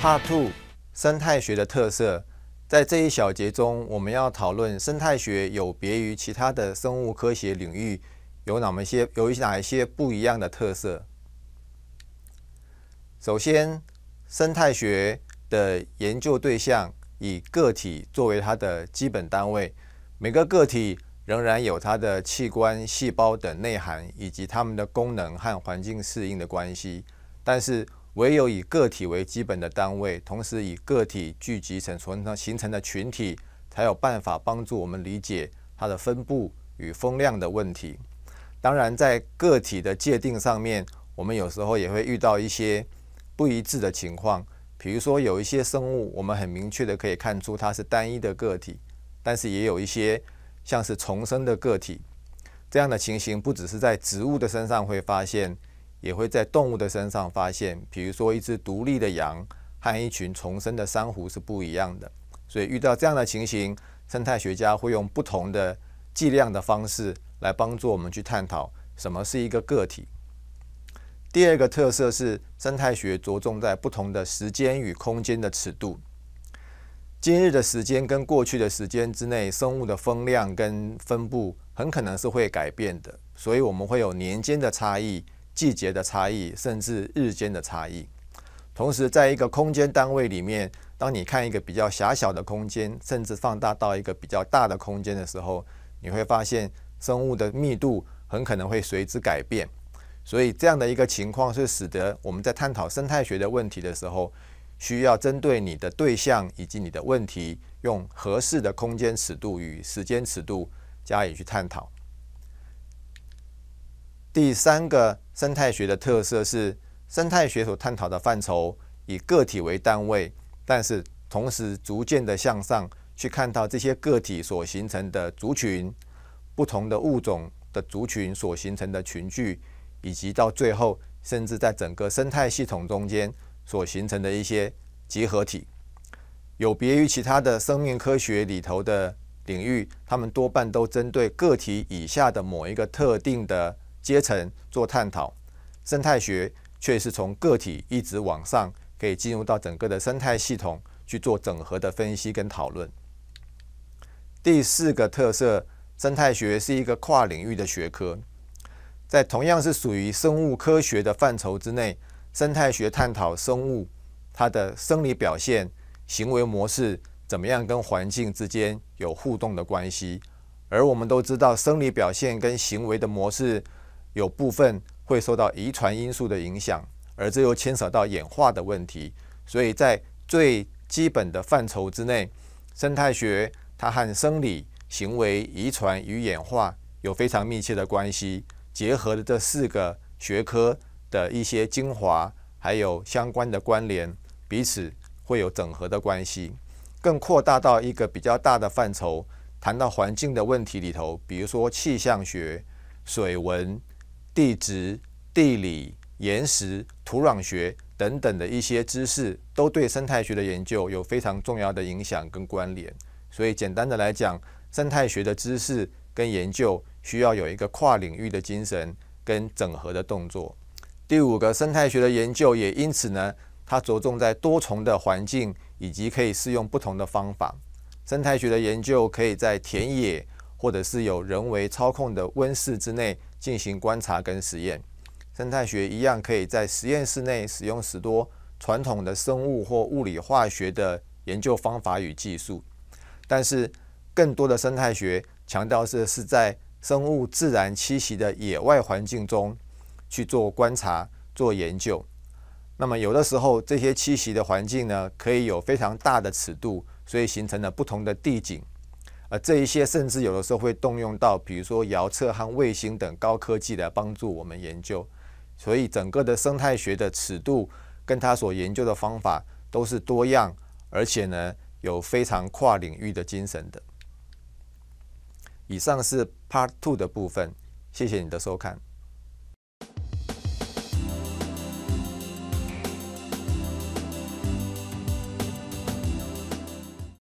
Part Two 生态学的特色。在这一小节中，我们要讨论生态学有别于其他的生物科学领域，有哪么一些，有哪一些不一样的特色。首先，生态学的研究对象以个体作为它的基本单位，每个个体仍然有它的器官、细胞等内涵，以及它们的功能和环境适应的关系，但是。唯有以个体为基本的单位，同时以个体聚集成、存成形成的群体，才有办法帮助我们理解它的分布与风量的问题。当然，在个体的界定上面，我们有时候也会遇到一些不一致的情况。比如说，有一些生物，我们很明确的可以看出它是单一的个体，但是也有一些像是重生的个体，这样的情形不只是在植物的身上会发现。也会在动物的身上发现，比如说一只独立的羊和一群重生的珊瑚是不一样的。所以遇到这样的情形，生态学家会用不同的计量的方式来帮助我们去探讨什么是一个个体。第二个特色是生态学着重在不同的时间与空间的尺度。今日的时间跟过去的时间之内，生物的风量跟分布很可能是会改变的，所以我们会有年间的差异。季节的差异，甚至日间的差异。同时，在一个空间单位里面，当你看一个比较狭小的空间，甚至放大到一个比较大的空间的时候，你会发现生物的密度很可能会随之改变。所以，这样的一个情况是使得我们在探讨生态学的问题的时候，需要针对你的对象以及你的问题，用合适的空间尺度与时间尺度加以去探讨。第三个。生态学的特色是，生态学所探讨的范畴以个体为单位，但是同时逐渐的向上去看到这些个体所形成的族群，不同的物种的族群所形成的群聚，以及到最后甚至在整个生态系统中间所形成的一些集合体，有别于其他的生命科学里头的领域，他们多半都针对个体以下的某一个特定的。阶层做探讨，生态学却是从个体一直往上，可以进入到整个的生态系统去做整合的分析跟讨论。第四个特色，生态学是一个跨领域的学科，在同样是属于生物科学的范畴之内，生态学探讨生物它的生理表现、行为模式怎么样跟环境之间有互动的关系，而我们都知道生理表现跟行为的模式。有部分会受到遗传因素的影响，而这又牵扯到演化的问题。所以在最基本的范畴之内，生态学它和生理、行为、遗传与演化有非常密切的关系。结合了这四个学科的一些精华，还有相关的关联，彼此会有整合的关系。更扩大到一个比较大的范畴，谈到环境的问题里头，比如说气象学、水文。地质、地理、岩石、土壤学等等的一些知识，都对生态学的研究有非常重要的影响跟关联。所以，简单的来讲，生态学的知识跟研究需要有一个跨领域的精神跟整合的动作。第五个，生态学的研究也因此呢，它着重在多重的环境以及可以适用不同的方法。生态学的研究可以在田野，或者是有人为操控的温室之内。进行观察跟实验，生态学一样可以在实验室内使用许多传统的生物或物理化学的研究方法与技术，但是更多的生态学强调是是在生物自然栖息的野外环境中去做观察做研究。那么有的时候这些栖息的环境呢，可以有非常大的尺度，所以形成了不同的地景。呃，这一些甚至有的时候会动用到，比如说遥测和卫星等高科技来帮助我们研究，所以整个的生态学的尺度跟他所研究的方法都是多样，而且呢有非常跨领域的精神的。以上是 Part Two 的部分，谢谢你的收看。